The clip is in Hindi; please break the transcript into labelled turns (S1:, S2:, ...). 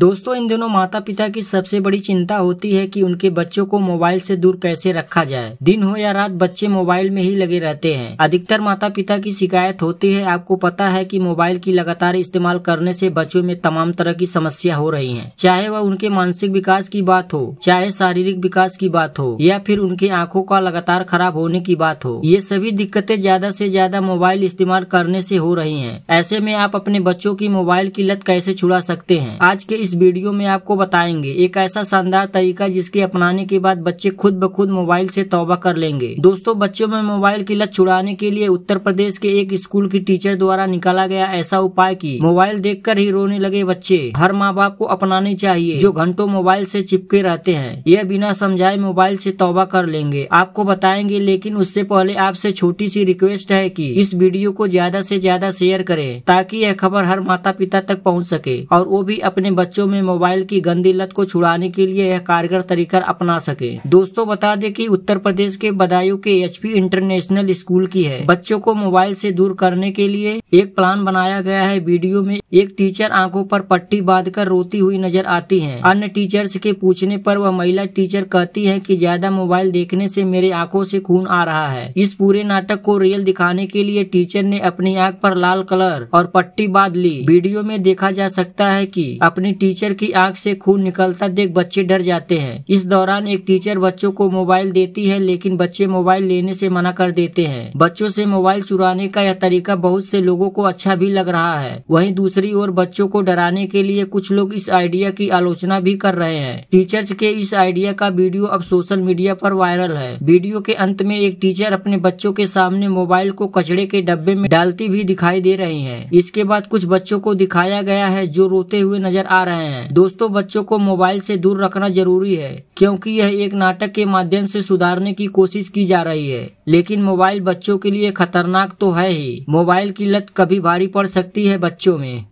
S1: दोस्तों इन दिनों माता पिता की सबसे बड़ी चिंता होती है कि उनके बच्चों को मोबाइल से दूर कैसे रखा जाए दिन हो या रात बच्चे मोबाइल में ही लगे रहते हैं अधिकतर माता पिता की शिकायत होती है आपको पता है कि मोबाइल की लगातार इस्तेमाल करने से बच्चों में तमाम तरह की समस्या हो रही है चाहे वह उनके मानसिक विकास की बात हो चाहे शारीरिक विकास की बात हो या फिर उनकी आँखों का लगातार खराब होने की बात हो ये सभी दिक्कतें ज्यादा ऐसी ज्यादा मोबाइल इस्तेमाल करने ऐसी हो रही है ऐसे में आप अपने बच्चों की मोबाइल की लत कैसे छुड़ा सकते हैं आज के इस वीडियो में आपको बताएंगे एक ऐसा शानदार तरीका जिसके अपनाने के बाद बच्चे खुद ब खुद मोबाइल से तौबा कर लेंगे दोस्तों बच्चों में मोबाइल की लत छुड़ाने के लिए उत्तर प्रदेश के एक स्कूल की टीचर द्वारा निकाला गया ऐसा उपाय की मोबाइल देख कर ही रोने लगे बच्चे हर माँ बाप को अपनाने चाहिए जो घंटों मोबाइल ऐसी चिपके रहते हैं यह बिना समझाए मोबाइल ऐसी तौबा कर लेंगे आपको बताएंगे लेकिन उससे पहले आपसे छोटी सी रिक्वेस्ट है की इस वीडियो को ज्यादा ऐसी ज्यादा शेयर करें ताकि यह खबर हर माता पिता तक पहुंच सके और वो भी अपने बच्चों बच्चों में मोबाइल की गंदी लत को छुड़ाने के लिए यह कारगर तरीका अपना सके दोस्तों बता दें कि उत्तर प्रदेश के बदायूं के एचपी इंटरनेशनल स्कूल की है बच्चों को मोबाइल से दूर करने के लिए एक प्लान बनाया गया है वीडियो में एक टीचर आंखों पर पट्टी बांधकर रोती हुई नजर आती हैं। अन्य टीचर्स के पूछने पर वह महिला टीचर कहती है कि ज्यादा मोबाइल देखने से मेरे आंखों से खून आ रहा है इस पूरे नाटक को रियल दिखाने के लिए टीचर ने अपनी आंख पर लाल कलर और पट्टी बांध ली वीडियो में देखा जा सकता है कि अपनी टीचर की आंख से खून निकलता देख बच्चे डर जाते हैं इस दौरान एक टीचर बच्चों को मोबाइल देती है लेकिन बच्चे मोबाइल लेने से मना कर देते हैं बच्चों से मोबाइल चुराने का यह तरीका बहुत से लोगों को अच्छा भी लग रहा है वहीं दूसरी ओर बच्चों को डराने के लिए कुछ लोग इस आइडिया की आलोचना भी कर रहे हैं टीचर्स के इस आइडिया का वीडियो अब सोशल मीडिया पर वायरल है वीडियो के अंत में एक टीचर अपने बच्चों के सामने मोबाइल को कचड़े के डब्बे में डालती भी दिखाई दे रही है इसके बाद कुछ बच्चों को दिखाया गया है जो रोते हुए नजर आ रहे हैं हैं दोस्तों बच्चों को मोबाइल से दूर रखना जरूरी है क्योंकि यह एक नाटक के माध्यम से सुधारने की कोशिश की जा रही है लेकिन मोबाइल बच्चों के लिए खतरनाक तो है ही मोबाइल की लत कभी भारी पड़ सकती है बच्चों में